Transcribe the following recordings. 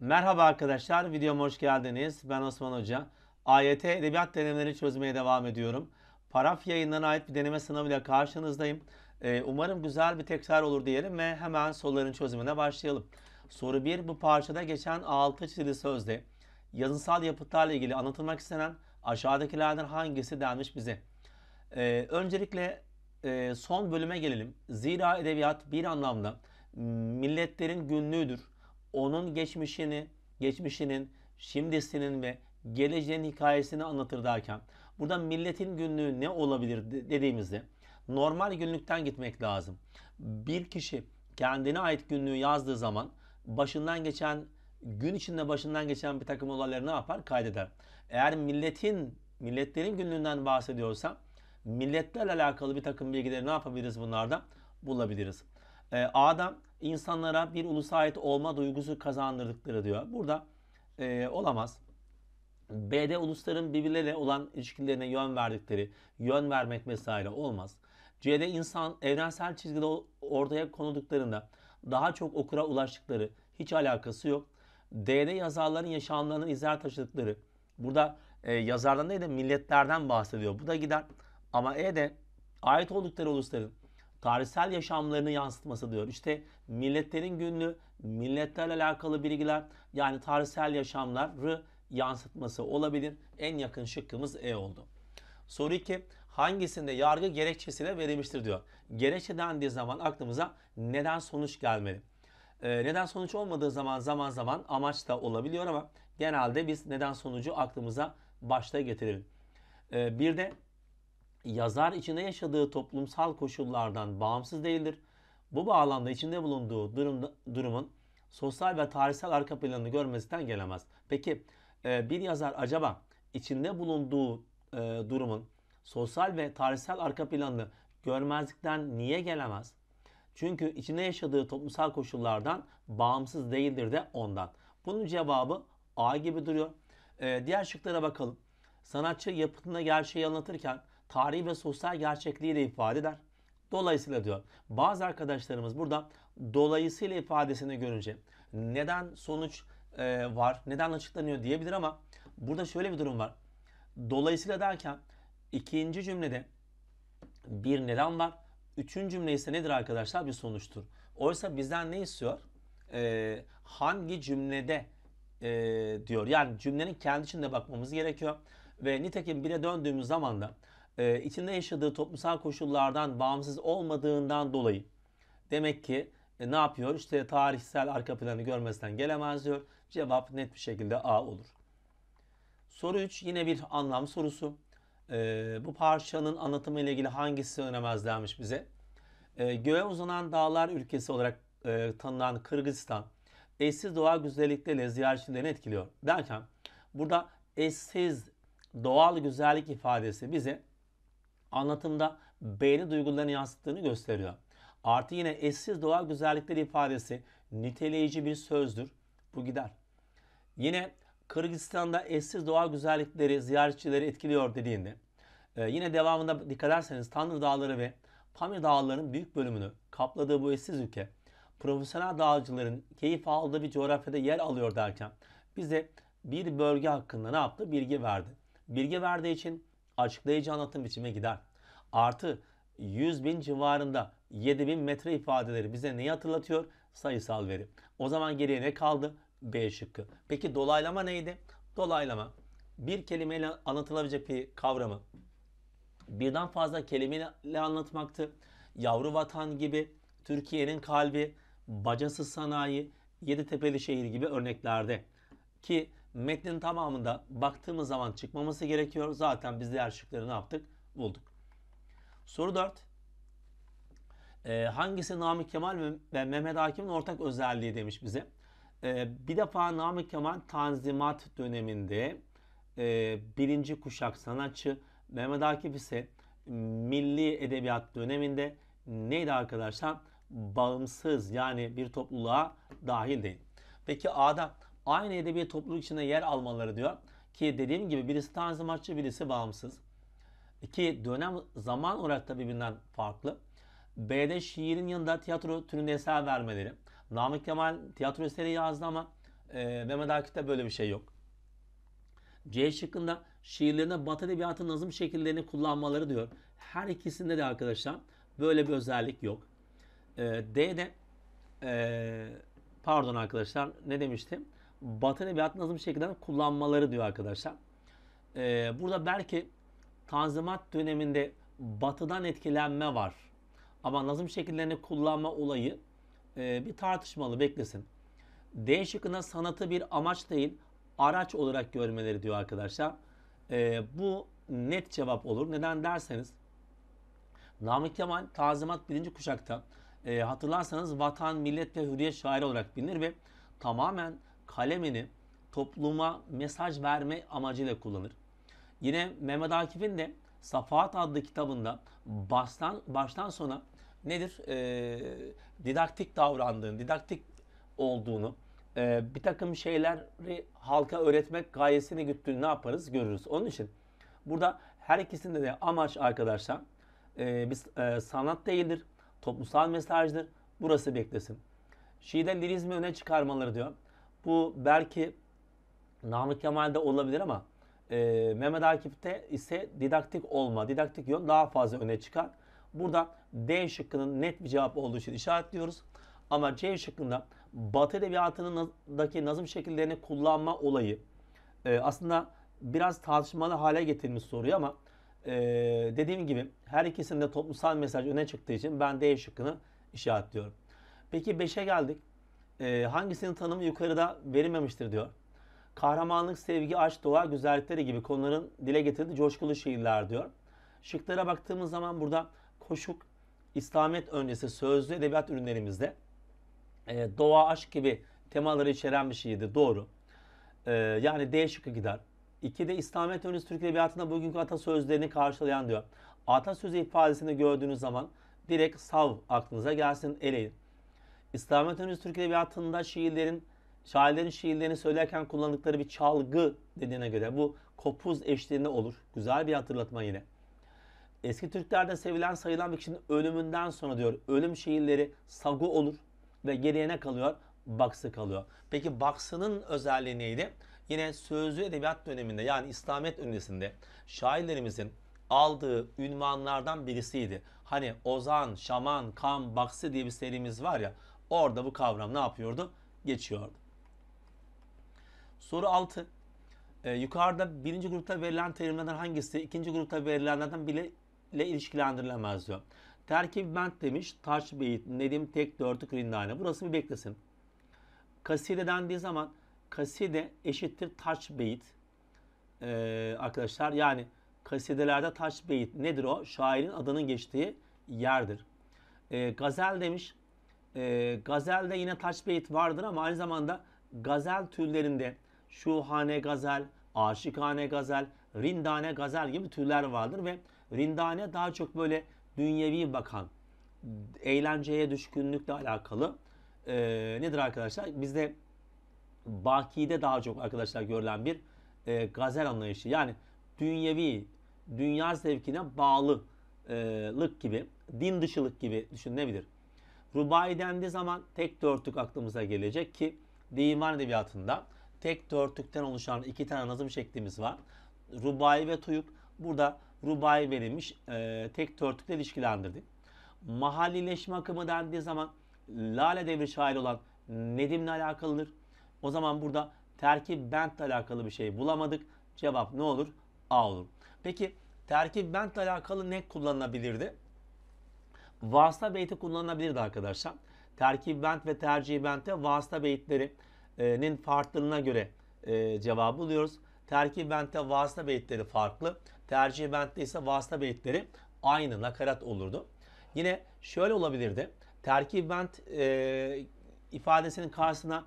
Merhaba arkadaşlar, videoma hoş geldiniz. Ben Osman Hoca. AYT Edebiyat denemeleri çözmeye devam ediyorum. Paraf yayınlarına ait bir deneme sınavıyla karşınızdayım. Ee, umarım güzel bir tekrar olur diyelim ve hemen soruların çözümüne başlayalım. Soru 1. Bu parçada geçen altı çizili sözde yazınsal yapıtlarla ilgili anlatılmak istenen aşağıdakilerden hangisi denmiş bize? Ee, öncelikle e, son bölüme gelelim. Zira edebiyat bir anlamda milletlerin günlüğüdür onun geçmişini, geçmişinin, şimdisinin ve geleceğin hikayesini anlatır derken burada milletin günlüğü ne olabilir dediğimizde normal günlükten gitmek lazım. Bir kişi kendine ait günlüğü yazdığı zaman başından geçen gün içinde başından geçen bir takım olayları ne yapar? Kaydeder. Eğer milletin, milletlerin günlüğünden bahsediyorsa milletlerle alakalı bir takım bilgileri ne yapabiliriz bunlardan Bulabiliriz e, Adem insanlara bir ulusa ait olma duygusu kazandırdıkları diyor. Burada e, olamaz. B'de ulusların birbirleriyle olan ilişkilerine yön verdikleri, yön vermek vesaire olmaz. C'de insan evrensel çizgide ortaya konulduklarında daha çok okura ulaştıkları hiç alakası yok. D'de yazarların yaşamlarının izler taşıdıkları. Burada e, yazardan değil de milletlerden bahsediyor. Bu da gider. Ama E'de ait oldukları ulusların tarihsel yaşamlarını yansıtması diyor. İşte milletlerin günlüğü, milletlerle alakalı bilgiler yani tarihsel yaşamları yansıtması olabilir. En yakın şıkkımız E oldu. Soru 2. Hangisinde yargı gerekçesiyle verilmiştir diyor. Gerekçe dendiği zaman aklımıza neden sonuç gelmeli. Ee, neden sonuç olmadığı zaman zaman zaman amaç da olabiliyor ama genelde biz neden sonucu aklımıza başta getirelim. Ee, bir de yazar içinde yaşadığı toplumsal koşullardan bağımsız değildir. Bu bağlamda içinde bulunduğu durumda, durumun sosyal ve tarihsel arka planını görmesinden gelemez. Peki e, bir yazar acaba içinde bulunduğu e, durumun sosyal ve tarihsel arka planını görmezlikten niye gelemez? Çünkü içinde yaşadığı toplumsal koşullardan bağımsız değildir de ondan. Bunun cevabı A gibi duruyor. E, diğer şıklara bakalım. Sanatçı yapıtında gerçeği anlatırken tarihi ve sosyal gerçekliği de ifade eder. Dolayısıyla diyor. Bazı arkadaşlarımız burada dolayısıyla ifadesini görünce neden sonuç e, var, neden açıklanıyor diyebilir ama burada şöyle bir durum var. Dolayısıyla derken ikinci cümlede bir neden var. Üçüncü cümle ise nedir arkadaşlar? Bir sonuçtur. Oysa bizden ne istiyor? E, hangi cümlede e, diyor. Yani cümlenin kendi içinde bakmamız gerekiyor. Ve nitekim bire döndüğümüz zaman da e, içinde yaşadığı toplumsal koşullardan bağımsız olmadığından dolayı demek ki e, ne yapıyor? İşte tarihsel arka planı görmesinden gelemez diyor. Cevap net bir şekilde A olur. Soru 3 yine bir anlam sorusu. E, bu parçanın anlatımı ile ilgili hangisi önemez demiş bize? E, göğe uzanan dağlar ülkesi olarak e, tanınan Kırgızistan eşsiz doğa güzellikleriyle ziyaretçilerini etkiliyor. Derken burada eşsiz doğal güzellik ifadesi bize anlatımda beğeni duygularını yansıttığını gösteriyor. Artı yine eşsiz doğal güzellikleri ifadesi niteleyici bir sözdür. Bu gider. Yine Kırgızistan'da eşsiz doğal güzellikleri ziyaretçileri etkiliyor dediğinde e, yine devamında dikkat ederseniz Tanrı Dağları ve Pamir Dağları'nın büyük bölümünü kapladığı bu eşsiz ülke profesyonel dağcıların keyif aldığı bir coğrafyada yer alıyor derken bize bir bölge hakkında ne yaptı? Bilgi verdi. Bilgi verdiği için açıklayıcı anlatım biçime gider artı 100 bin civarında 7 bin metre ifadeleri bize neyi hatırlatıyor? Sayısal veri. O zaman geriye ne kaldı? B şıkkı. Peki dolaylama neydi? Dolaylama bir kelimeyle anlatılabilecek bir kavramı birden fazla kelimeyle anlatmaktı. Yavru vatan gibi, Türkiye'nin kalbi, bacası sanayi, Yeditepe'li şehir gibi örneklerde. Ki metnin tamamında baktığımız zaman çıkmaması gerekiyor. Zaten biz diğer şıkları ne yaptık? Bulduk. Soru 4. E, ee, hangisi Namık Kemal ve Mehmet Akif'in ortak özelliği demiş bize. E, bir defa Namık Kemal Tanzimat döneminde e, birinci kuşak sanatçı. Mehmet Akif ise milli edebiyat döneminde neydi arkadaşlar? Bağımsız yani bir topluluğa dahil değil. Peki A'da aynı edebi topluluk içinde yer almaları diyor. Ki dediğim gibi birisi tanzimatçı birisi bağımsız. İki dönem zaman olarak da birbirinden farklı. B'de şiirin yanında tiyatro türünde eser vermeleri. Namık Kemal tiyatro eseri yazdı ama e, Mehmet Akif'te böyle bir şey yok. C şıkkında şiirlerinde Batı edebiyatı nazım şekillerini kullanmaları diyor. Her ikisinde de arkadaşlar böyle bir özellik yok. E, D'de e, pardon arkadaşlar ne demiştim? Batı edebiyatı nazım şekillerini kullanmaları diyor arkadaşlar. E, burada belki Tanzimat döneminde batıdan etkilenme var. Ama nazım şekillerini kullanma olayı e, bir tartışmalı beklesin. D şıkkına sanatı bir amaç değil araç olarak görmeleri diyor arkadaşlar. E, bu net cevap olur. Neden derseniz Namık Kemal Tanzimat birinci kuşakta e, hatırlarsanız vatan, millet ve hürriyet şairi olarak bilinir ve tamamen kalemini topluma mesaj verme amacıyla kullanır. Yine Mehmet Akif'in de Safahat adlı kitabında baştan, baştan sona nedir? E, didaktik davrandığını, didaktik olduğunu, e, bir takım şeyleri halka öğretmek gayesini güttüğünü ne yaparız görürüz. Onun için burada her ikisinde de amaç arkadaşlar e, biz e, sanat değildir, toplumsal mesajdır. Burası beklesin. Şii'de lirizmi öne çıkarmaları diyor. Bu belki Namık Kemal'de olabilir ama e, Mehmet Akif'te ise didaktik olma, didaktik yön daha fazla öne çıkar. Burada D şıkkının net bir cevap olduğu için işaretliyoruz. Ama C şıkkında Batı edebiyatındaki nazım şekillerini kullanma olayı e, aslında biraz tartışmalı hale getirmiş soruyu ama e, dediğim gibi her ikisinde toplumsal mesaj öne çıktığı için ben D şıkkını işaretliyorum. Peki 5'e geldik. E, hangisinin tanımı yukarıda verilmemiştir diyor kahramanlık, sevgi, aşk, doğa, güzellikleri gibi konuların dile getirdiği coşkulu şiirler diyor. Şıklara baktığımız zaman burada koşuk, İslamiyet öncesi sözlü edebiyat ürünlerimizde e, doğa, aşk gibi temaları içeren bir şiirdi. Doğru. E, yani D şıkkı gider. İki de İslamiyet öncesi Türk Edebiyatı'nda bugünkü atasözlerini karşılayan diyor. Atasözü ifadesini gördüğünüz zaman direkt sav aklınıza gelsin eleyin. İslamiyet öncesi Türk Edebiyatı'nda şiirlerin Şairlerin şiirlerini söylerken kullandıkları bir çalgı dediğine göre bu kopuz eşliğinde olur. Güzel bir hatırlatma yine. Eski Türklerde sevilen sayılan bir kişinin ölümünden sonra diyor ölüm şiirleri sagu olur ve geriye ne kalıyor? Baksı kalıyor. Peki baksının özelliği neydi? Yine sözlü edebiyat döneminde yani İslamiyet öncesinde şairlerimizin aldığı ünvanlardan birisiydi. Hani Ozan, Şaman, Kam, Baksı diye bir serimiz var ya orada bu kavram ne yapıyordu? Geçiyordu. Soru 6. E, ee, yukarıda birinci grupta verilen terimlerden hangisi ikinci grupta verilenlerden bile ilişkilendirilemez diyor. Terkip bent demiş. Taş beyit, Nedim tek dörtlük rindane. Burası bir beklesin. Kaside dendiği zaman kaside eşittir taş beyit. Ee, arkadaşlar yani kasidelerde taş beyit nedir o? Şairin adının geçtiği yerdir. Ee, gazel demiş. Ee, gazelde yine taş beyit vardır ama aynı zamanda gazel türlerinde şuhane gazel, aşikane gazel, rindane gazel gibi türler vardır ve rindane daha çok böyle dünyevi bakan, eğlenceye düşkünlükle alakalı e, nedir arkadaşlar? Bizde bakide daha çok arkadaşlar görülen bir e, gazel anlayışı. Yani dünyevi, dünya zevkine bağlılık gibi, din dışılık gibi düşünülebilir. Rubai dendiği zaman tek dörtlük aklımıza gelecek ki divan edebiyatında tek dörtlükten oluşan iki tane nazım şeklimiz var. Rubai ve tuyuk. Burada rubai verilmiş e, tek dörtlükle ilişkilendirdik. Mahallileşme akımı dendiği zaman Lale devri şairi olan Nedim'le alakalıdır. O zaman burada terkip bentle alakalı bir şey bulamadık. Cevap ne olur? A olur. Peki terkip bentle alakalı ne kullanılabilirdi? Vasıta beyti kullanılabilirdi arkadaşlar. Terkip bent ve tercih bente vasıta beyitleri nin farklılığına göre e, cevabı buluyoruz. Terki bente vasıta beyitleri farklı. Tercih bente ise vasıta beyitleri aynı nakarat olurdu. Yine şöyle olabilirdi. Terki bent e, ifadesinin karşısına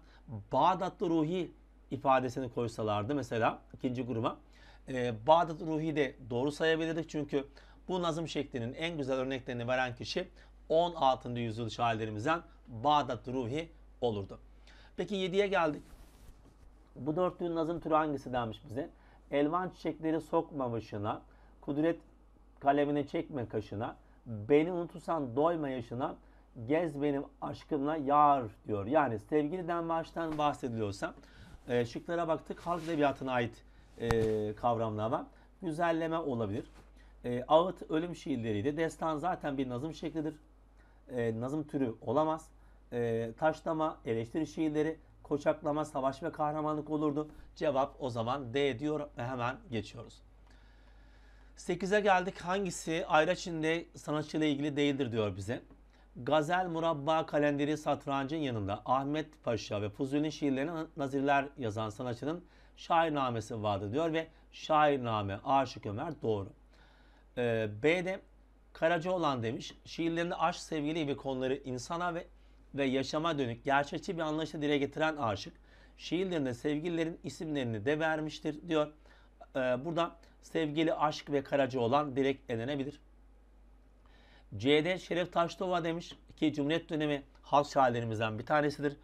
Bağdatlı Ruhi ifadesini koysalardı mesela ikinci gruba. E, Bağdat Ruhi de doğru sayabilirdik çünkü bu nazım şeklinin en güzel örneklerini veren kişi 16. yüzyıl şairlerimizden Bağdat Ruhi olurdu. Peki 7'ye geldik. Bu dörtlünün nazım türü hangisi demiş bize? Elvan çiçekleri sokma sokmamışına, kudret kalemine çekme kaşına, beni unutursan doyma yaşına, gez benim aşkımla yar diyor. Yani sevgiliden baştan bahsediliyorsa e, şıklara baktık halk edebiyatına ait e, kavramlar var. Güzelleme olabilir. E, ağıt ölüm şiirleriydi. Destan zaten bir nazım şeklidir. E, nazım türü olamaz e, taşlama, eleştiri şiirleri, koçaklama, savaş ve kahramanlık olurdu. Cevap o zaman D diyor ve hemen geçiyoruz. 8'e geldik. Hangisi Ayraçin'de sanatçıyla ilgili değildir diyor bize. Gazel, Murabba, Kalenderi, Satrancın yanında Ahmet Paşa ve Fuzuli şiirlerine nazirler yazan sanatçının şair namesi vardı diyor ve şair name Aşık Ömer doğru. Ee, B'de Karacaoğlan demiş. Şiirlerinde aşk, sevgili gibi konuları insana ve ve yaşama dönük gerçekçi bir anlayışı dile getiren aşık şiirlerinde sevgililerin isimlerini de vermiştir diyor. Ee, burada sevgili aşk ve karacı olan direkt elenebilir. C'de Şeref Taşdova demiş ki Cumhuriyet dönemi halk şairlerimizden bir tanesidir.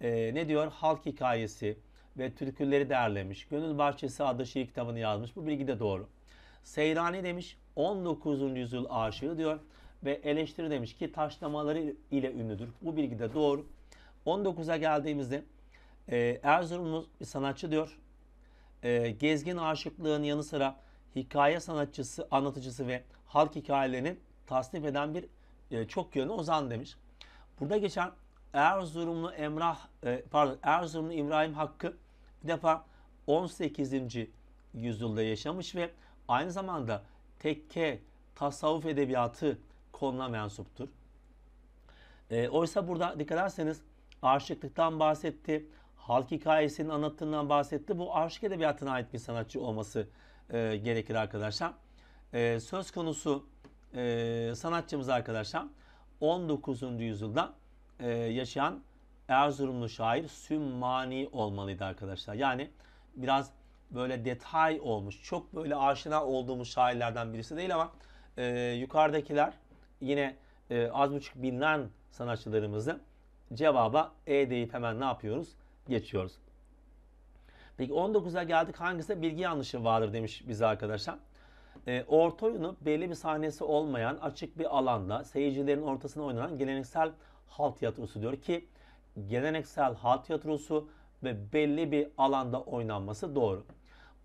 Ee, ne diyor? Halk hikayesi ve türküleri derlemiş. Gönül Bahçesi adlı şiir kitabını yazmış. Bu bilgi de doğru. Seyrani demiş 19. yüzyıl aşığı diyor ve eleştiri demiş ki taşlamaları ile ünlüdür. Bu bilgi de doğru. 19'a geldiğimizde e, Erzurumlu bir sanatçı diyor. E, gezgin aşıklığın yanı sıra hikaye sanatçısı, anlatıcısı ve halk hikayelerini tasnif eden bir e, çok yönlü ozan demiş. Burada geçen Erzurumlu Emrah, e, pardon Erzurumlu İbrahim Hakkı bir defa 18. yüzyılda yaşamış ve aynı zamanda tekke, tasavvuf edebiyatı, koluna mensuptur. E, oysa burada dikkat ederseniz aşıklıktan bahsetti, halk hikayesinin anlattığından bahsetti. Bu aşık edebiyatına ait bir sanatçı olması e, gerekir arkadaşlar. E, söz konusu e, sanatçımız arkadaşlar 19. yüzyılda e, yaşayan Erzurumlu şair Sümmani olmalıydı arkadaşlar. Yani biraz böyle detay olmuş. Çok böyle aşina olduğumuz şairlerden birisi değil ama e, yukarıdakiler yine e, az buçuk bilinen sanatçılarımızı cevaba E deyip hemen ne yapıyoruz? Geçiyoruz. Peki 19'a geldik hangisi bilgi yanlışı vardır demiş bize arkadaşlar. E, orta oyunu belli bir sahnesi olmayan açık bir alanda seyircilerin ortasında oynanan geleneksel halk tiyatrosu diyor ki geleneksel halk tiyatrosu ve belli bir alanda oynanması doğru.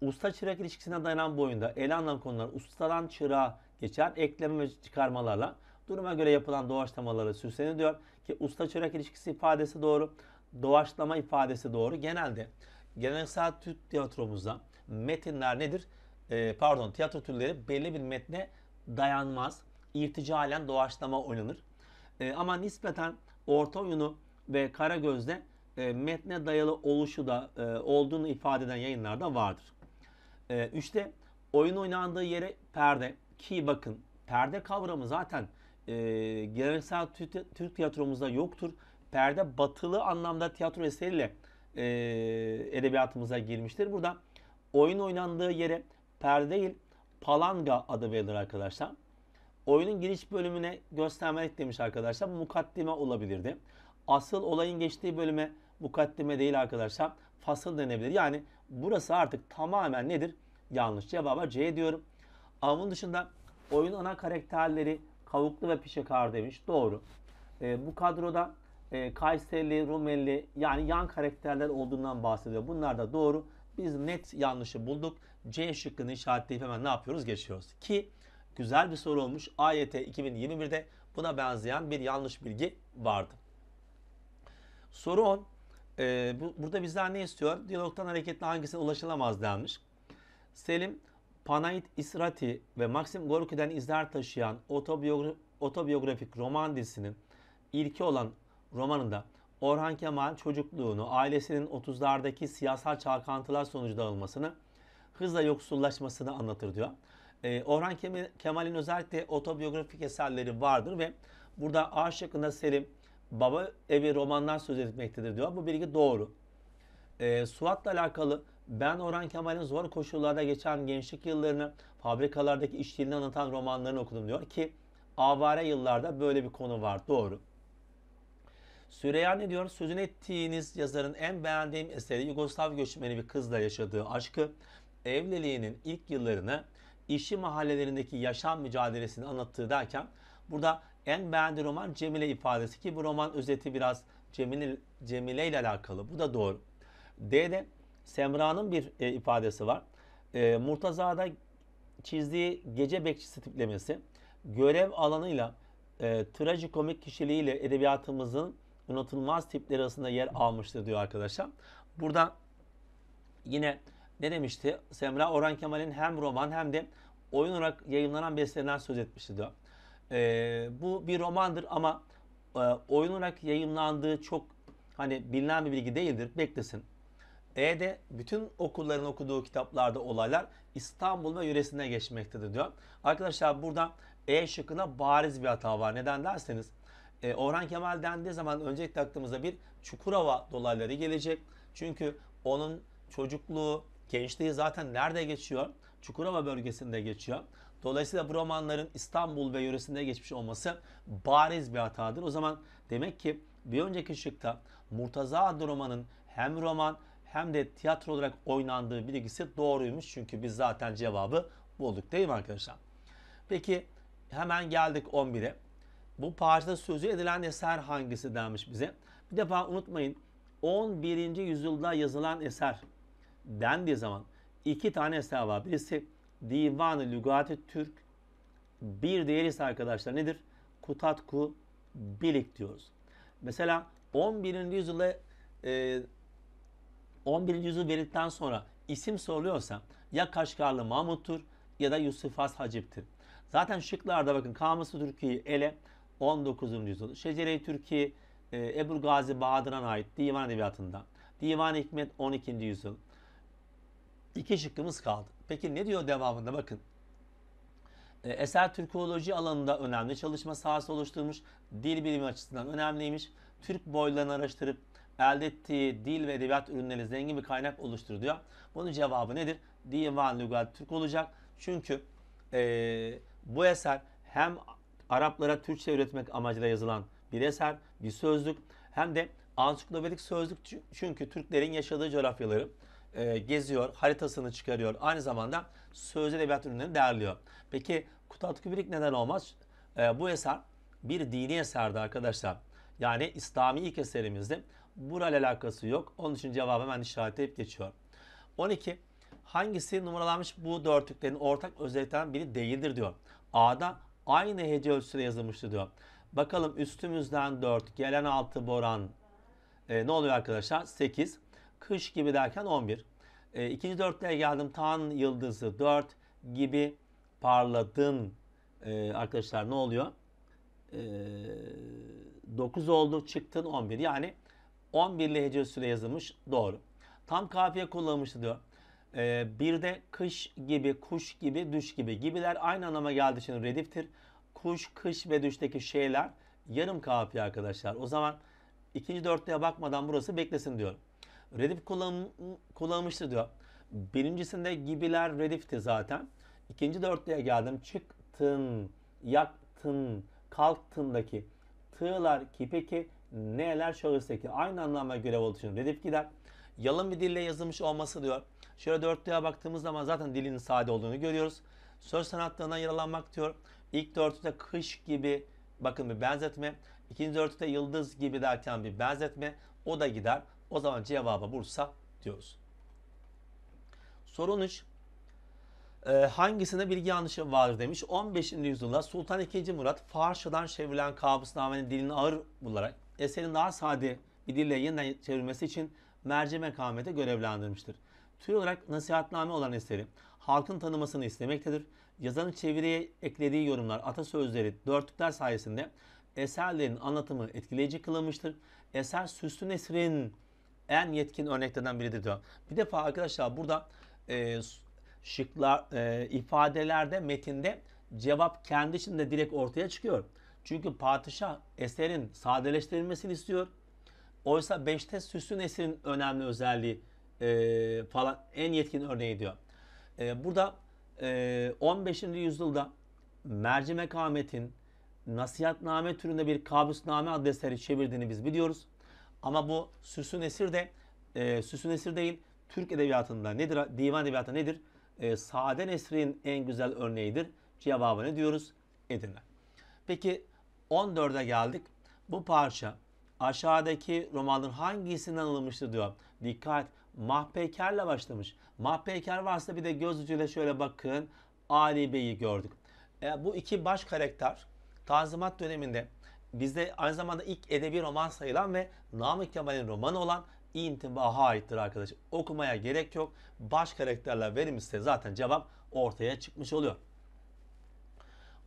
Usta çırak ilişkisine dayanan bu oyunda ele alınan konular ustadan çırağa Geçer ekleme ve çıkarmalarla duruma göre yapılan doğaçlamaları süsleniliyor ki usta çörek ilişkisi ifadesi doğru, doğaçlama ifadesi doğru. Genelde geleneksel Türk tiyatromuzda metinler nedir? Ee, pardon tiyatro türleri belli bir metne dayanmaz. İrticalen doğaçlama oynanır. Ee, ama nispeten orta oyunu ve Karagöz'de e, metne dayalı oluşu da e, olduğunu ifade eden yayınlarda vardır. E, üçte oyun oynandığı yere perde, ki bakın perde kavramı zaten e, geleneksel Türk tiyatromuzda yoktur. Perde batılı anlamda tiyatro eseriyle e, edebiyatımıza girmiştir. Burada oyun oynandığı yere perde değil palanga adı verilir arkadaşlar. Oyunun giriş bölümüne göstermelik demiş arkadaşlar. Mukaddime olabilirdi. Asıl olayın geçtiği bölüme mukaddime değil arkadaşlar. Fasıl denebilir. Yani burası artık tamamen nedir? Yanlış. Cevaba C diyorum. Ama bunun dışında oyun ana karakterleri Kavuklu ve Pişekar demiş. Doğru. E, bu kadroda e, Kayserili, Rumeli yani yan karakterler olduğundan bahsediyor. Bunlar da doğru. Biz net yanlışı bulduk. C şıkkını işaretleyip hemen ne yapıyoruz? Geçiyoruz. Ki güzel bir soru olmuş. AYT 2021'de buna benzeyen bir yanlış bilgi vardı. Soru 10. Ee, bu, burada bizden ne istiyor? Diyalogtan hareketli hangisine ulaşılamaz denmiş. Selim Panayit Israti ve Maxim Gorki'den izler taşıyan otobiyogra otobiyografik roman dizisinin ilki olan romanında Orhan Kemal çocukluğunu ailesinin 30'lardaki siyasal çalkantılar sonucu dağılmasını, hızla yoksullaşmasını anlatır diyor. Ee, Orhan Kemal'in özellikle otobiyografik eserleri vardır ve burada A şıkkında Selim baba evi romandan söz etmektedir diyor. Bu bilgi doğru. Ee, Suat'la alakalı ben Orhan Kemal'in zor koşullarda geçen gençlik yıllarını fabrikalardaki işçiliğini anlatan romanlarını okudum diyor ki avare yıllarda böyle bir konu var. Doğru. Süreyya ne diyor? Sözünü ettiğiniz yazarın en beğendiğim eseri Yugoslav göçmeni bir kızla yaşadığı aşkı, evliliğinin ilk yıllarını, işi mahallelerindeki yaşam mücadelesini anlattığı derken burada en beğendiği roman Cemile ifadesi ki bu roman özeti biraz Cemile, Cemile ile alakalı. Bu da doğru. D'de Semra'nın bir e, ifadesi var. E, Murtaza'da çizdiği gece bekçisi tiplemesi görev alanıyla e, trajikomik kişiliğiyle edebiyatımızın unutulmaz tipleri arasında yer almıştır diyor arkadaşlar. Burada yine ne demişti? Semra Orhan Kemal'in hem roman hem de oyun olarak yayınlanan bestelerinden söz etmişti diyor. E, bu bir romandır ama e, oyun olarak yayınlandığı çok hani bilinen bir bilgi değildir. Beklesin. E'de bütün okulların okuduğu kitaplarda olaylar İstanbul ve yöresine geçmektedir diyor. Arkadaşlar burada E şıkkında bariz bir hata var. Neden derseniz e, Orhan Kemal dendiği zaman öncelikle aklımıza bir Çukurova dolayları gelecek. Çünkü onun çocukluğu, gençliği zaten nerede geçiyor? Çukurova bölgesinde geçiyor. Dolayısıyla bu romanların İstanbul ve yöresinde geçmiş olması bariz bir hatadır. O zaman demek ki bir önceki şıkta Murtaza adlı romanın hem roman hem de tiyatro olarak oynandığı bilgisi doğruymuş. Çünkü biz zaten cevabı bulduk değil mi arkadaşlar? Peki hemen geldik 11'e. Bu parçada sözü edilen eser hangisi denmiş bize? Bir defa unutmayın 11. yüzyılda yazılan eser dendiği zaman iki tane eser var. Birisi Divan-ı Lügati Türk, bir diğeri ise arkadaşlar nedir? Kutatku Bilik diyoruz. Mesela 11. yüzyılda e, 11. yüzyıl verildikten sonra isim soruluyorsa ya Kaşgarlı Mahmut'tur ya da Yusuf Has Hacip'tir. Zaten şıklarda bakın Kamusu Türkiye'yi ele 19. yüzyıl. Şecere-i Türkiye e, Ebul Gazi Bahadır'a ait divan edebiyatında. Divan Hikmet 12. yüzyıl. İki şıkkımız kaldı. Peki ne diyor devamında bakın. E, eser Türkoloji alanında önemli çalışma sahası oluşturmuş. Dil bilimi açısından önemliymiş. Türk boylarını araştırıp elde ettiği dil ve edebiyat ürünleri zengin bir kaynak oluştur diyor. Bunun cevabı nedir? Divan Lugal Türk olacak. Çünkü e, bu eser hem Araplara Türkçe üretmek amacıyla yazılan bir eser, bir sözlük hem de ansiklopedik sözlük çünkü Türklerin yaşadığı coğrafyaları e, geziyor, haritasını çıkarıyor. Aynı zamanda sözlü edebiyat ürünlerini değerliyor. Peki Kutat Kübrik neden olmaz? E, bu eser bir dini eserdi arkadaşlar. Yani İslami ilk eserimizdi. Buralı alakası yok. Onun için cevabı hemen işaretleyip geçiyorum. 12. Hangisi numaralanmış bu dörtlüklerin ortak özelliklerinden biri değildir diyor. A'da aynı hece ölçüsüyle yazılmıştı diyor. Bakalım üstümüzden 4, gelen 6 boran e, ne oluyor arkadaşlar? 8. Kış gibi derken 11. E, ikinci dörtlüğe geldim. Tan yıldızı 4 gibi parladın e, arkadaşlar ne oluyor? E, 9 oldu çıktın 11. Yani 11'li hece üstüne yazılmış. Doğru. Tam kafiye kullanmıştı diyor. Ee, bir de kış gibi, kuş gibi, düş gibi. Gibiler aynı anlama geldiği için rediftir. Kuş, kış ve düşteki şeyler yarım kafiye arkadaşlar. O zaman ikinci dörtlüğe bakmadan burası beklesin diyor. Redif kullan, kullanmıştır diyor. Birincisinde gibiler redifti zaten. İkinci dörtlüğe geldim. Çıktın, yaktın, kalktındaki tığlar kipeki N'ler şahıs ekin. Aynı anlamda görev olduğu için redif gider. Yalın bir dille yazılmış olması diyor. Şöyle dörtlüğe baktığımız zaman zaten dilin sade olduğunu görüyoruz. Söz sanatlığından yaralanmak diyor. İlk dörtlükte kış gibi bakın bir benzetme. İkinci dörtlükte yıldız gibi derken bir benzetme. O da gider. O zaman cevaba Bursa diyoruz. Sorun 3. Ee, hangisinde bilgi yanlışı var demiş. 15. yüzyılda Sultan II. Murat Farşa'dan çevrilen kabusnamenin dilini ağır bularak eserin daha sade bir dille yeniden çevrilmesi için merci mekamete görevlendirmiştir. Tür olarak nasihatname olan eseri halkın tanımasını istemektedir. Yazarın çeviriye eklediği yorumlar, atasözleri, dörtlükler sayesinde eserlerin anlatımı etkileyici kılınmıştır. Eser Süslü Nesri'nin en yetkin örneklerinden biridir diyor. Bir defa arkadaşlar burada e, şıklar, e, ifadelerde, metinde cevap kendi içinde direkt ortaya çıkıyor. Çünkü padişah eserin sadeleştirilmesini istiyor. Oysa beşte süsün eserin önemli özelliği e, falan en yetkin örneği diyor. E, burada e, 15. yüzyılda mercimek Ahmet'in nasihatname türünde bir kabusname adlı eseri çevirdiğini biz biliyoruz. Ama bu Süsün Esir de e, Süsün Esir değil Türk edebiyatında nedir? Divan edebiyatı nedir? E, Sade Nesri'nin en güzel örneğidir. Cevabını diyoruz Edirne. Peki 14'e geldik. Bu parça aşağıdaki romanın hangisinden alınmıştır diyor. Dikkat mahpekerle başlamış. Mahpeker varsa bir de göz ucuyla şöyle bakın. Ali Bey'i gördük. E, bu iki baş karakter Tanzimat döneminde bizde aynı zamanda ilk edebi roman sayılan ve Namık Kemal'in romanı olan İntibah'a aittir arkadaşlar. Okumaya gerek yok. Baş karakterler verilmişse zaten cevap ortaya çıkmış oluyor.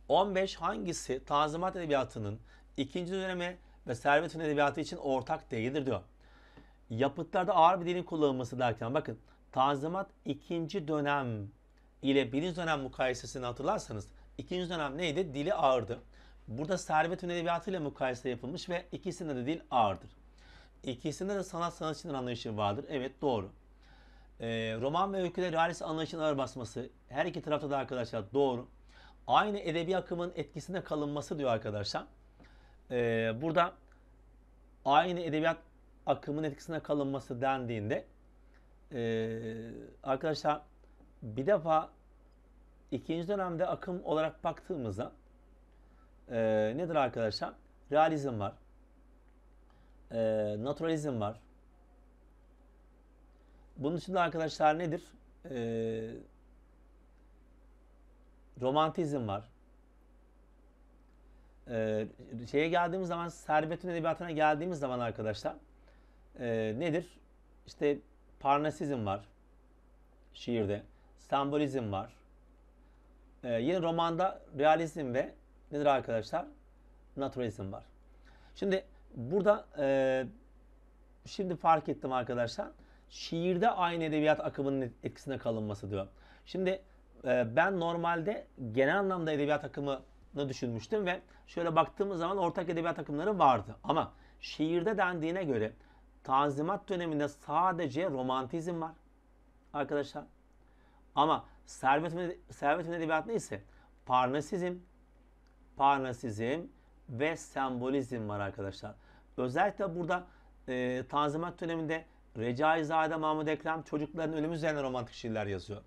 15 hangisi Tanzimat Edebiyatı'nın ikinci dönemi ve Servet Edebiyatı için ortak değildir diyor. Yapıtlarda ağır bir dilin kullanılması derken bakın Tanzimat ikinci dönem ile birinci dönem mukayesesini hatırlarsanız ikinci dönem neydi? Dili ağırdı. Burada Servet Edebiyatı ile mukayese yapılmış ve ikisinde de dil ağırdır. İkisinde de sanat sanatçının anlayışı vardır. Evet doğru. Ee, roman ve öyküde realist anlayışın ağır basması her iki tarafta da arkadaşlar doğru aynı edebi akımın etkisinde kalınması diyor arkadaşlar. Ee, burada aynı edebiyat akımın etkisinde kalınması dendiğinde e, arkadaşlar bir defa ikinci dönemde akım olarak baktığımızda e, nedir arkadaşlar? Realizm var. E, naturalizm var. Bunun için arkadaşlar nedir? Eee romantizm var. Ee, şeye geldiğimiz zaman, Servet'in edebiyatına geldiğimiz zaman arkadaşlar e, nedir? İşte parnasizm var şiirde, sembolizm var. Ee, yine romanda realizm ve nedir arkadaşlar? Naturalizm var. Şimdi burada e, şimdi fark ettim arkadaşlar. Şiirde aynı edebiyat akımının etkisine kalınması diyor. Şimdi e, ben normalde genel anlamda edebiyat akımını düşünmüştüm ve şöyle baktığımız zaman ortak edebiyat akımları vardı. Ama şiirde dendiğine göre Tanzimat döneminde sadece romantizm var arkadaşlar. Ama Servet, Servet Edebiyatı ise parnasizm, parnasizm ve sembolizm var arkadaşlar. Özellikle burada e, Tanzimat döneminde Recaizade Mahmud Ekrem çocukların ölümü üzerine romantik şiirler yazıyor.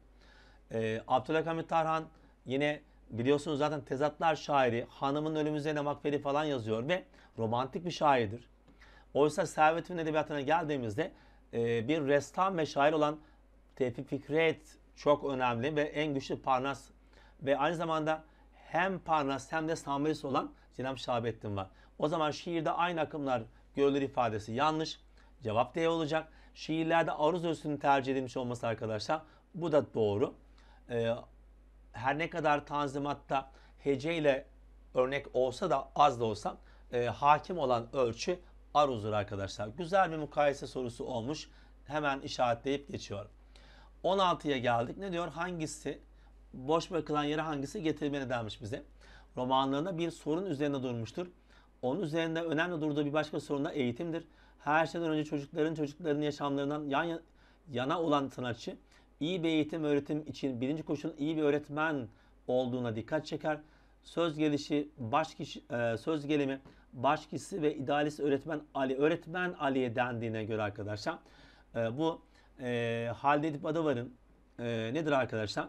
E, ee, Abdülhamit Tarhan yine biliyorsunuz zaten tezatlar şairi. Hanımın ölümü üzerine makbeli falan yazıyor ve romantik bir şairdir. Oysa Servet'in edebiyatına geldiğimizde e, bir restan ve şair olan Tevfik Fikret çok önemli ve en güçlü Parnas ve aynı zamanda hem Parnas hem de Sambelis olan Cenab-ı Şahabettin var. O zaman şiirde aynı akımlar görülür ifadesi yanlış. Cevap D olacak. Şiirlerde aruz ölçüsünün tercih edilmiş olması arkadaşlar bu da doğru e, her ne kadar Tanzimat'ta hece ile örnek olsa da az da olsa e, hakim olan ölçü aruzdur arkadaşlar. Güzel bir mukayese sorusu olmuş. Hemen işaretleyip geçiyorum. 16'ya geldik. Ne diyor? Hangisi boş bırakılan yere hangisi getirilmeli denmiş bize. Romanlarında bir sorun üzerinde durmuştur. Onun üzerinde önemli durduğu bir başka sorun da eğitimdir. Her şeyden önce çocukların çocukların yaşamlarından yan yana olan sanatçı iyi bir eğitim öğretim için birinci koşulun iyi bir öğretmen olduğuna dikkat çeker. Söz gelişi, baş kişi, e, söz gelimi baş kişisi ve idealist öğretmen Ali. Öğretmen Ali'ye dendiğine göre arkadaşlar e, bu e, Halide Edip Adavar'ın e, nedir arkadaşlar?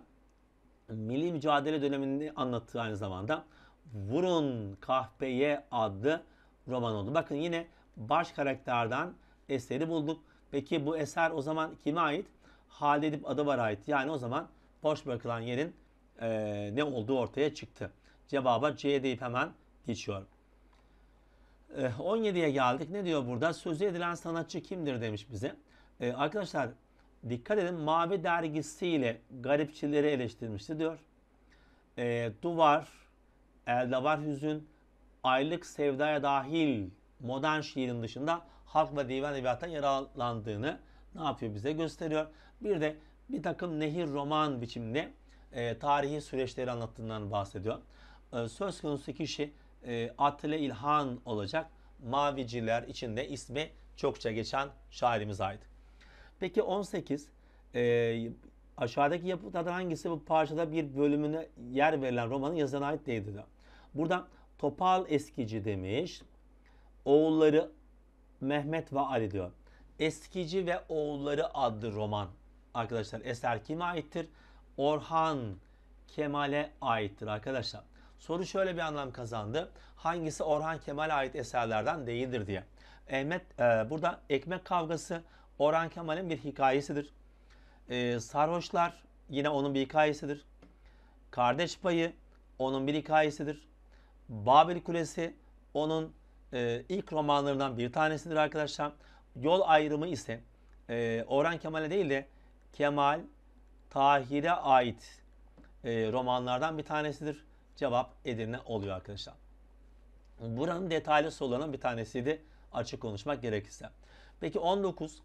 Milli mücadele dönemini anlattığı aynı zamanda Vurun Kahpeye adlı roman oldu. Bakın yine baş karakterden eseri bulduk. Peki bu eser o zaman kime ait? halde edip adı var ait. Yani o zaman boş bırakılan yerin e, ne olduğu ortaya çıktı. Cevaba C deyip hemen geçiyor. E, 17'ye geldik. Ne diyor burada? Sözü edilen sanatçı kimdir demiş bize. E, arkadaşlar dikkat edin. Mavi dergisiyle garipçileri eleştirmişti diyor. E, duvar, elde var hüzün, aylık sevdaya dahil modern şiirin dışında halk ve divan edebiyattan yararlandığını ne yapıyor bize gösteriyor. Bir de bir takım nehir roman biçimde e, tarihi süreçleri anlattığından bahsediyor. E, söz konusu kişi e, Atile İlhan olacak. Maviciler içinde ismi çokça geçen şairimiz ait. Peki 18 e, aşağıdaki yapıtlardan hangisi bu parçada bir bölümüne yer verilen romanın yazana ait değildir? Burada Topal Eskici demiş. Oğulları Mehmet ve Ali diyor. Eskici ve Oğulları adlı roman arkadaşlar eser kime aittir? Orhan Kemal'e aittir arkadaşlar. Soru şöyle bir anlam kazandı. Hangisi Orhan Kemal'e ait eserlerden değildir diye. Ahmet e, burada ekmek kavgası Orhan Kemal'in bir hikayesidir. E, sarhoşlar yine onun bir hikayesidir. Kardeş payı onun bir hikayesidir. Babil Kulesi onun e, ilk romanlarından bir tanesidir arkadaşlar. Yol ayrımı ise e, Orhan Kemal'e değil de Kemal Tahir'e ait e, romanlardan bir tanesidir. Cevap Edirne oluyor arkadaşlar. Buranın detaylı sorularının bir tanesiydi açık konuşmak gerekirse. Peki 19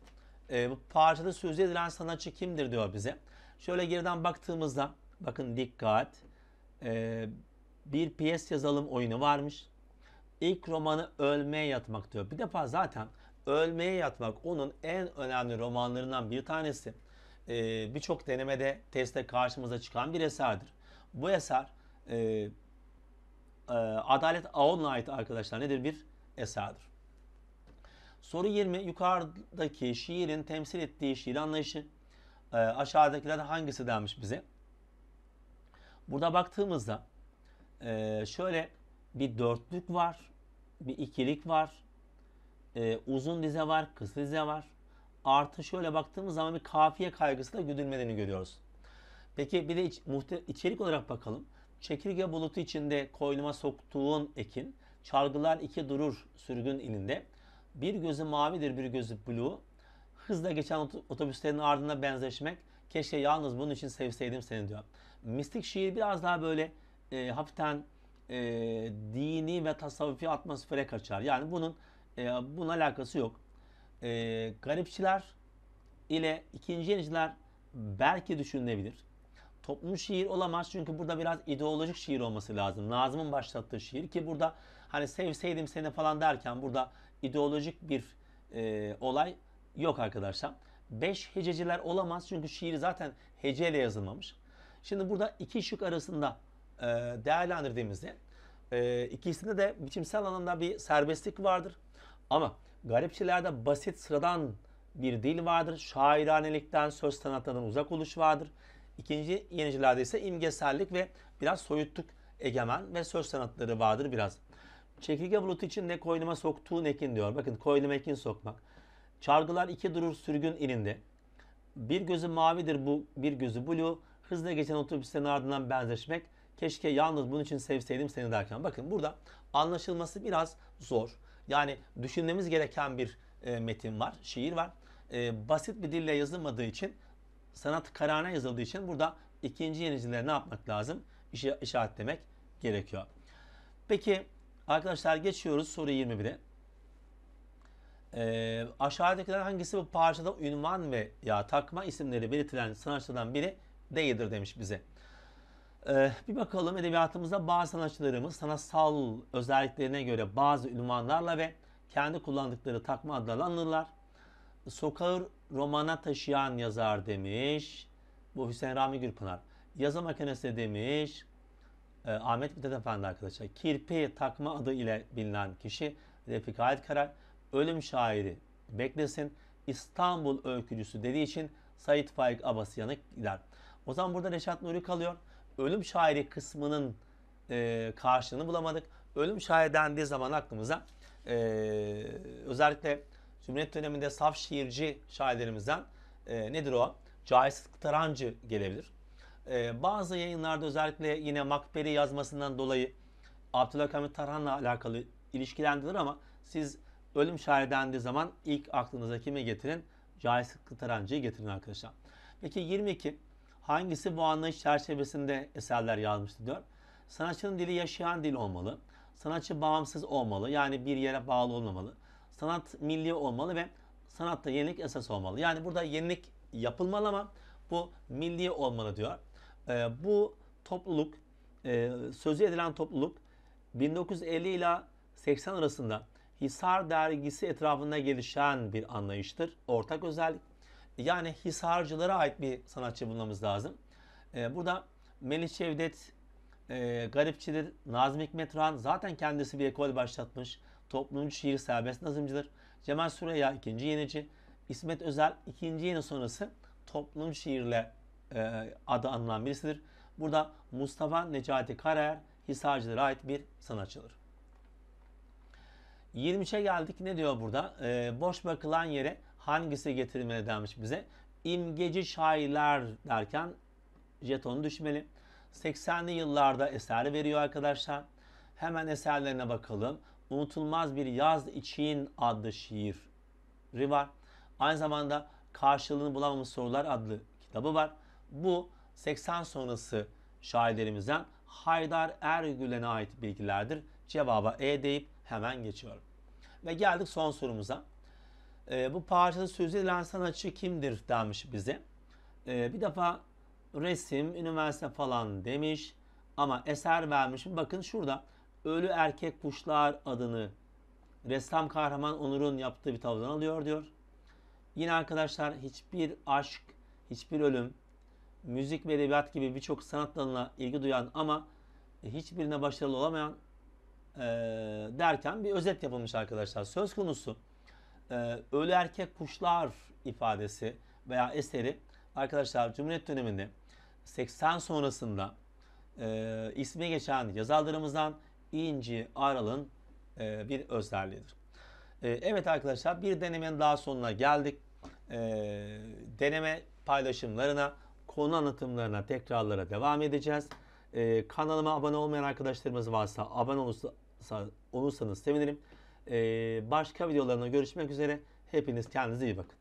e, bu parçada sözü edilen sanatçı kimdir diyor bize. Şöyle geriden baktığımızda bakın dikkat e, bir piyes yazalım oyunu varmış. İlk romanı Ölmeye Yatmak diyor. Bir defa zaten Ölmeye Yatmak onun en önemli romanlarından bir tanesi e, birçok denemede, teste karşımıza çıkan bir eserdir. Bu eser e, e, Adalet Ağon'la ait arkadaşlar nedir? Bir eserdir. Soru 20. Yukarıdaki şiirin temsil ettiği şiir anlayışı e, aşağıdakiler hangisi denmiş bize? Burada baktığımızda e, şöyle bir dörtlük var, bir ikilik var, e, uzun dize var, kısa dize var artı şöyle baktığımız zaman bir kafiye kaygısı da güdülmediğini görüyoruz. Peki bir de iç, muhte- içerik olarak bakalım. Çekirge bulutu içinde koynuma soktuğun ekin, çargılar iki durur sürgün ininde. Bir gözü mavidir bir gözü blue. Hızla geçen otobüslerin ardına benzeşmek. Keşke yalnız bunun için sevseydim seni diyor. Mistik şiir biraz daha böyle e, hafiften e, dini ve tasavvufi atmosfere kaçar. Yani bunun e, bunun alakası yok e, garipçiler ile ikinci yeniciler belki düşünülebilir. Toplum şiir olamaz çünkü burada biraz ideolojik şiir olması lazım. Nazım'ın başlattığı şiir ki burada hani sevseydim seni falan derken burada ideolojik bir e, olay yok arkadaşlar. Beş hececiler olamaz çünkü şiir zaten heceyle yazılmamış. Şimdi burada iki şık arasında e, değerlendirdiğimizde e, ikisinde de biçimsel anlamda bir serbestlik vardır. Ama Garipçilerde basit sıradan bir dil vardır. Şairanelikten, söz sanatlarından uzak oluş vardır. İkinci yenicilerde ise imgesellik ve biraz soyutluk egemen ve söz sanatları vardır biraz. Çekirge bulut için ne koynuma soktuğun ekin diyor. Bakın koynuma ekin sokmak. Çargılar iki durur sürgün ilinde. Bir gözü mavidir bu, bir gözü blue. Hızla geçen otobüslerin ardından benzeşmek. Keşke yalnız bunun için sevseydim seni derken. Bakın burada anlaşılması biraz zor. Yani düşünmemiz gereken bir e, metin var, şiir var. E, basit bir dille yazılmadığı için, sanat kararına yazıldığı için burada ikinci yenicilere ne yapmak lazım? İşi, işaretlemek gerekiyor. Peki arkadaşlar geçiyoruz soru 21'e. E, aşağıdakiler hangisi bu parçada ünvan ya takma isimleri belirtilen sanatçıdan biri değildir demiş bize. Ee, bir bakalım edebiyatımızda bazı sanatçılarımız sanatsal özelliklerine göre bazı ünvanlarla ve kendi kullandıkları takma adlarla anılırlar. Sokağı romana taşıyan yazar demiş. Bu Hüseyin Rami Gürpınar. Yazı makinesi demiş. E, Ahmet Mithat Efendi arkadaşlar. Kirpi takma adı ile bilinen kişi Refik Halit Ölüm şairi Beklesin. İstanbul öykücüsü dediği için Sait Faik Abasıyan'a gider. O zaman burada Reşat Nuri kalıyor ölüm şairi kısmının e, karşılığını bulamadık. Ölüm şairi dendiği zaman aklımıza e, özellikle Cumhuriyet döneminde saf şiirci şairlerimizden e, nedir o? Cahit Tarancı gelebilir. E, bazı yayınlarda özellikle yine Makberi yazmasından dolayı Abdülhakamit Tarhan'la alakalı ilişkilendirilir ama siz ölüm şairi dendiği zaman ilk aklınıza kimi getirin? Cahit Tarancı'yı getirin arkadaşlar. Peki 22 Hangisi bu anlayış çerçevesinde eserler yazmıştı diyor. Sanatçının dili yaşayan dil olmalı. Sanatçı bağımsız olmalı. Yani bir yere bağlı olmamalı. Sanat milli olmalı ve sanatta yenilik esas olmalı. Yani burada yenilik yapılmalı ama bu milli olmalı diyor. E, bu topluluk, e, sözü edilen topluluk 1950 ile 80 arasında Hisar dergisi etrafında gelişen bir anlayıştır. Ortak özellik yani Hisarcılara ait bir sanatçı bulmamız lazım. E, burada Melih Şevdet, e, Garip Çidir, Nazım Hikmet Ran zaten kendisi bir ekol başlatmış. Toplumcu şiir serbest nazımcıdır. Cemal Süreya ikinci yenici. İsmet Özel ikinci yeni sonrası toplumcu şiirle e, adı anılan birisidir. Burada Mustafa Necati Karer Hisarcılara ait bir sanatçıdır. 23'e geldik. Ne diyor burada? E, boş bırakılan yere hangisi getirilmeli denmiş bize? İmgeci şairler derken jetonu düşmeli. 80'li yıllarda eser veriyor arkadaşlar. Hemen eserlerine bakalım. Unutulmaz Bir Yaz İçin adlı şiiri var. Aynı zamanda Karşılığını Bulamamış Sorular adlı kitabı var. Bu 80 sonrası şairlerimizden Haydar Ergülen'e ait bilgilerdir. Cevaba E deyip hemen geçiyorum. Ve geldik son sorumuza e, bu parçada sözü edilen sanatçı kimdir demiş bize. E, bir defa resim, üniversite falan demiş ama eser vermiş. Bakın şurada Ölü Erkek Kuşlar adını ressam kahraman Onur'un yaptığı bir tavdan alıyor diyor. Yine arkadaşlar hiçbir aşk, hiçbir ölüm, müzik ve edebiyat gibi birçok sanat dalına ilgi duyan ama hiçbirine başarılı olamayan e, derken bir özet yapılmış arkadaşlar. Söz konusu e, ölü erkek kuşlar ifadesi veya eseri arkadaşlar Cumhuriyet döneminde 80 sonrasında e, ismi geçen yazarlarımızdan İnci Aral'ın e, bir özelliğidir. E, evet arkadaşlar bir denemenin daha sonuna geldik. E, deneme paylaşımlarına, konu anlatımlarına, tekrarlara devam edeceğiz. E, kanalıma abone olmayan arkadaşlarımız varsa abone olursa, olursanız sevinirim. Ee, başka videolarına görüşmek üzere. Hepiniz kendinize iyi bakın.